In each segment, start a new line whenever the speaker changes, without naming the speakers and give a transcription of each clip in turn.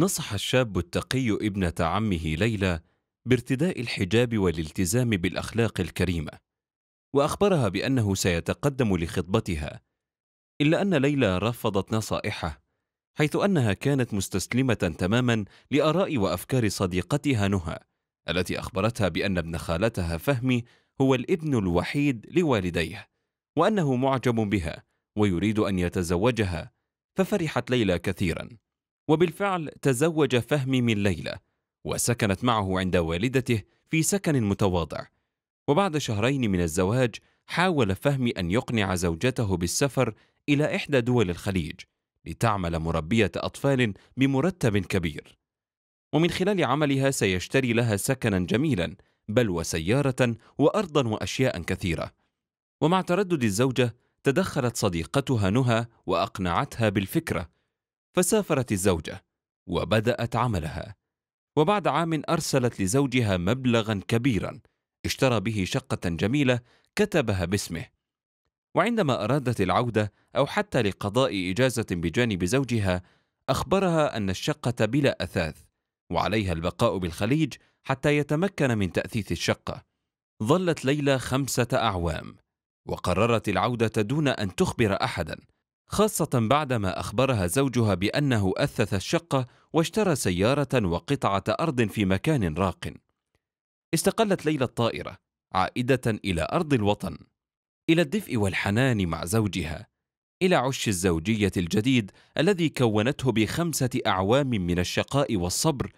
نصح الشاب التقي ابنة عمه ليلى بارتداء الحجاب والالتزام بالاخلاق الكريمه واخبرها بانه سيتقدم لخطبتها الا ان ليلى رفضت نصائحه حيث انها كانت مستسلمه تماما لاراء وافكار صديقتها نهى التي اخبرتها بان ابن خالتها فهمي هو الابن الوحيد لوالديه وانه معجب بها ويريد ان يتزوجها ففرحت ليلى كثيرا وبالفعل تزوج فهمي من ليلى وسكنت معه عند والدته في سكن متواضع وبعد شهرين من الزواج حاول فهمي ان يقنع زوجته بالسفر الى احدى دول الخليج لتعمل مربيه اطفال بمرتب كبير ومن خلال عملها سيشتري لها سكنا جميلا بل وسياره وارضا واشياء كثيره ومع تردد الزوجه تدخلت صديقتها نهى واقنعتها بالفكره فسافرت الزوجة وبدأت عملها وبعد عام أرسلت لزوجها مبلغا كبيرا اشترى به شقة جميلة كتبها باسمه وعندما أرادت العودة أو حتى لقضاء إجازة بجانب زوجها أخبرها أن الشقة بلا أثاث وعليها البقاء بالخليج حتى يتمكن من تأثيث الشقة ظلت ليلى خمسة أعوام وقررت العودة دون أن تخبر أحدا خاصة بعدما أخبرها زوجها بأنه أثث الشقة واشترى سيارة وقطعة أرض في مكان راق. استقلت ليلى الطائرة عائدة إلى أرض الوطن، إلى الدفء والحنان مع زوجها، إلى عش الزوجية الجديد الذي كونته بخمسة أعوام من الشقاء والصبر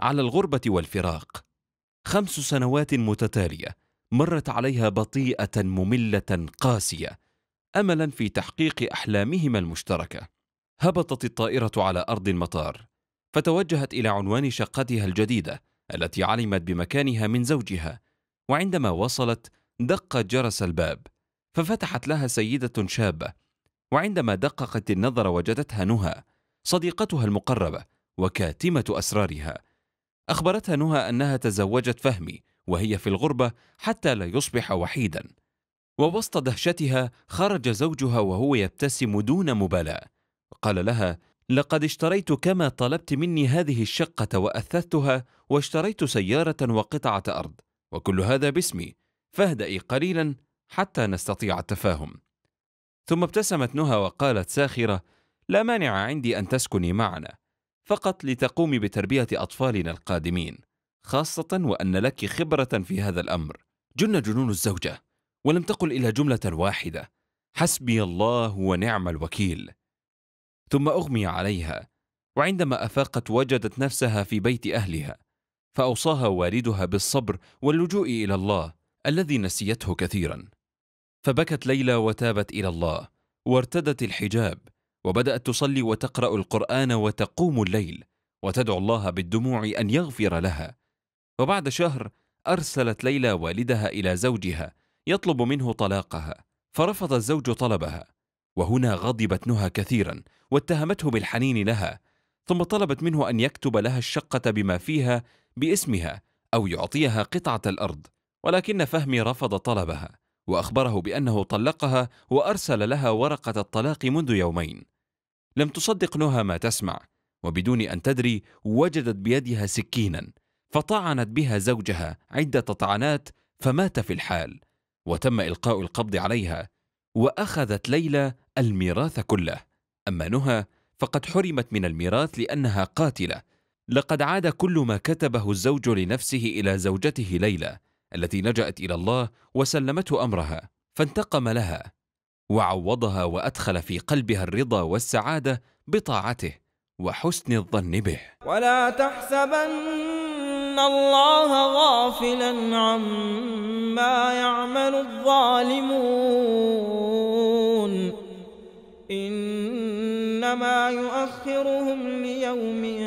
على الغربة والفراق. خمس سنوات متتالية مرت عليها بطيئة مملة قاسية. املا في تحقيق احلامهما المشتركه هبطت الطائره على ارض المطار فتوجهت الى عنوان شقتها الجديده التي علمت بمكانها من زوجها وعندما وصلت دق جرس الباب ففتحت لها سيده شابه وعندما دققت النظر وجدتها نهى صديقتها المقربه وكاتمه اسرارها اخبرتها نهى انها تزوجت فهمي وهي في الغربه حتى لا يصبح وحيدا ووسط دهشتها خرج زوجها وهو يبتسم دون مبالاه قال لها لقد اشتريت كما طلبت مني هذه الشقه واثثتها واشتريت سياره وقطعه ارض وكل هذا باسمي فاهدئي قليلا حتى نستطيع التفاهم ثم ابتسمت نهى وقالت ساخره لا مانع عندي ان تسكني معنا فقط لتقومي بتربيه اطفالنا القادمين خاصه وان لك خبره في هذا الامر جن جنون الزوجه ولم تقل الا جمله واحده حسبي الله ونعم الوكيل ثم اغمي عليها وعندما افاقت وجدت نفسها في بيت اهلها فاوصاها والدها بالصبر واللجوء الى الله الذي نسيته كثيرا فبكت ليلى وتابت الى الله وارتدت الحجاب وبدات تصلي وتقرا القران وتقوم الليل وتدعو الله بالدموع ان يغفر لها وبعد شهر ارسلت ليلى والدها الى زوجها يطلب منه طلاقها فرفض الزوج طلبها وهنا غضبت نهى كثيرا واتهمته بالحنين لها ثم طلبت منه ان يكتب لها الشقه بما فيها باسمها او يعطيها قطعه الارض ولكن فهمي رفض طلبها واخبره بانه طلقها وارسل لها ورقه الطلاق منذ يومين لم تصدق نهى ما تسمع وبدون ان تدري وجدت بيدها سكينا فطعنت بها زوجها عده طعنات فمات في الحال وتم إلقاء القبض عليها وأخذت ليلى الميراث كله أما نهى فقد حرمت من الميراث لأنها قاتلة لقد عاد كل ما كتبه الزوج لنفسه إلى زوجته ليلى التي لجأت إلى الله وسلمته أمرها فانتقم لها وعوضها وأدخل في قلبها الرضا والسعادة بطاعته وحسن الظن به
ولا تحسبن الله غافلا عما يعمل الظالمون انما يؤخرهم ليوم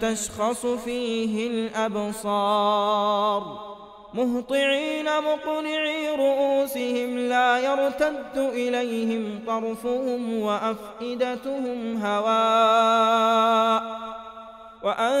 تشخص فيه الابصار مهطعين مقنعي رؤوسهم لا يرتد إليهم طرفهم وأفئدتهم هواء وأن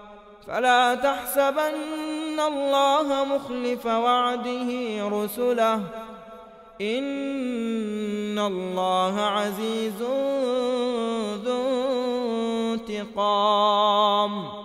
فلا تحسبن الله مخلف وعده رسله إن الله عزيز ذو انتقام